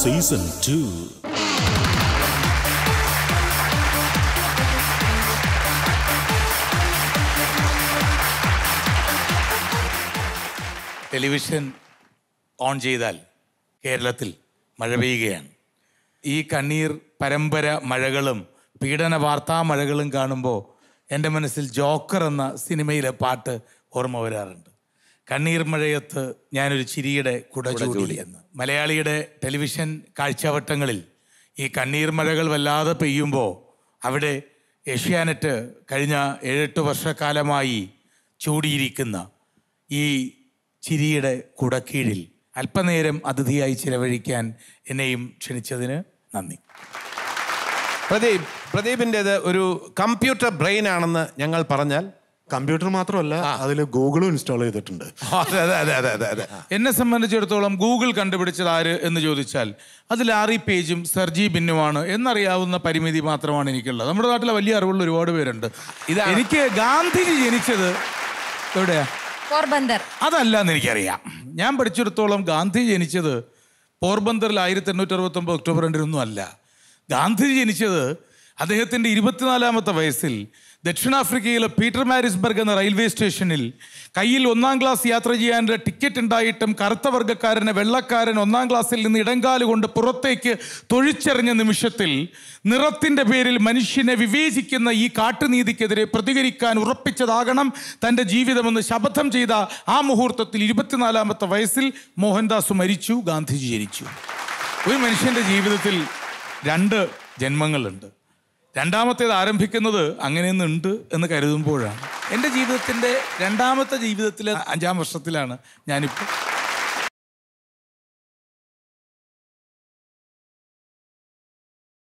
season two television on ചെയ്താൽ കേരളത്തിൽ മഴ പെയ്യുകയാണ് ഈ കണ്ണീർ പരമ്പര മഴകളും പീഡന വാർത്താ മഴകളും കാണുമ്പോൾ എൻ്റെ മനസ്സിൽ ജോക്കർ എന്ന സിനിമയിലെ പാട്ട് ഓർമ്മ വരാറുണ്ട് കണ്ണീർ മഴയത്ത് ഞാനൊരു ചിരിയുടെ കുട എന്ന് മലയാളിയുടെ ടെലിവിഷൻ കാഴ്ചവട്ടങ്ങളിൽ ഈ കണ്ണീർ മഴകൾ വല്ലാതെ പെയ്യുമ്പോൾ അവിടെ ഏഷ്യാനെറ്റ് കഴിഞ്ഞ ഏഴെട്ട് വർഷക്കാലമായി ചൂടിയിരിക്കുന്ന ഈ ചിരിയുടെ കുടക്കീഴിൽ അല്പനേരം അതിഥിയായി ചിലവഴിക്കാൻ എന്നെയും ക്ഷണിച്ചതിന് നന്ദി പ്രദീപ് പ്രദീപിൻ്റെത് ഒരു കമ്പ്യൂട്ടർ ബ്രെയിൻ ആണെന്ന് ഞങ്ങൾ പറഞ്ഞാൽ കമ്പ്യൂട്ടർ മാത്രമല്ല അതിൽ ഗൂഗിളും ഇൻസ്റ്റാൾ ചെയ്തിട്ടുണ്ട് എന്നെ സംബന്ധിച്ചിടത്തോളം ഗൂഗിൾ കണ്ടുപിടിച്ചത് ആര് എന്ന് ചോദിച്ചാൽ അത് ലാറി പേജും സർജി ബിന്നുമാണ് എന്നറിയാവുന്ന പരിമിതി മാത്രമാണ് എനിക്കുള്ളത് നമ്മുടെ നാട്ടിലെ വലിയ അറിവുള്ള ഒരുപാട് പേരുണ്ട് ഇത് എനിക്ക് ഗാന്ധിജി ജനിച്ചത് എവിടെയാ പോർബന്ദർ അതല്ല എന്ന് എനിക്കറിയാം ഞാൻ പഠിച്ചിടത്തോളം ഗാന്ധി ജനിച്ചത് പോർബന്ദറിൽ ആയിരത്തി എണ്ണൂറ്റി അറുപത്തൊമ്പത് ഒക്ടോബർ രണ്ടിനൊന്നും അല്ല ഗാന്ധിജി ജനിച്ചത് അദ്ദേഹത്തിൻ്റെ ഇരുപത്തിനാലാമത്തെ വയസ്സിൽ ദക്ഷിണാഫ്രിക്കയിലെ പീറ്റർ മാരിസ്ബർഗ് എന്ന റെയിൽവേ സ്റ്റേഷനിൽ കയ്യിൽ ഒന്നാം ക്ലാസ് യാത്ര ചെയ്യാനുള്ള ടിക്കറ്റ് ഉണ്ടായിട്ടും കറുത്ത വർഗ്ഗക്കാരനെ വെള്ളക്കാരൻ ഒന്നാം ക്ലാസ്സിൽ നിന്ന് ഇടങ്കാല് കൊണ്ട് പുറത്തേക്ക് തൊഴിച്ചെറിഞ്ഞ നിമിഷത്തിൽ നിറത്തിൻ്റെ പേരിൽ മനുഷ്യനെ വിവേചിക്കുന്ന ഈ കാട്ടുനീതിക്കെതിരെ പ്രതികരിക്കാൻ ഉറപ്പിച്ചതാകണം തൻ്റെ ജീവിതമെന്ന് ശപഥം ചെയ്ത ആ മുഹൂർത്തത്തിൽ ഇരുപത്തിനാലാമത്തെ വയസ്സിൽ മോഹൻദാസ് മരിച്ചു ഗാന്ധിജി ജനിച്ചു ഒരു മനുഷ്യൻ്റെ ജീവിതത്തിൽ രണ്ട് ജന്മങ്ങളുണ്ട് രണ്ടാമത്തേത് ആരംഭിക്കുന്നത് അങ്ങനെയൊന്നുണ്ട് എന്ന് കരുതുമ്പോഴാണ് എൻ്റെ ജീവിതത്തിൻ്റെ രണ്ടാമത്തെ ജീവിതത്തിലെ അഞ്ചാം വർഷത്തിലാണ് ഞാനിപ്പോൾ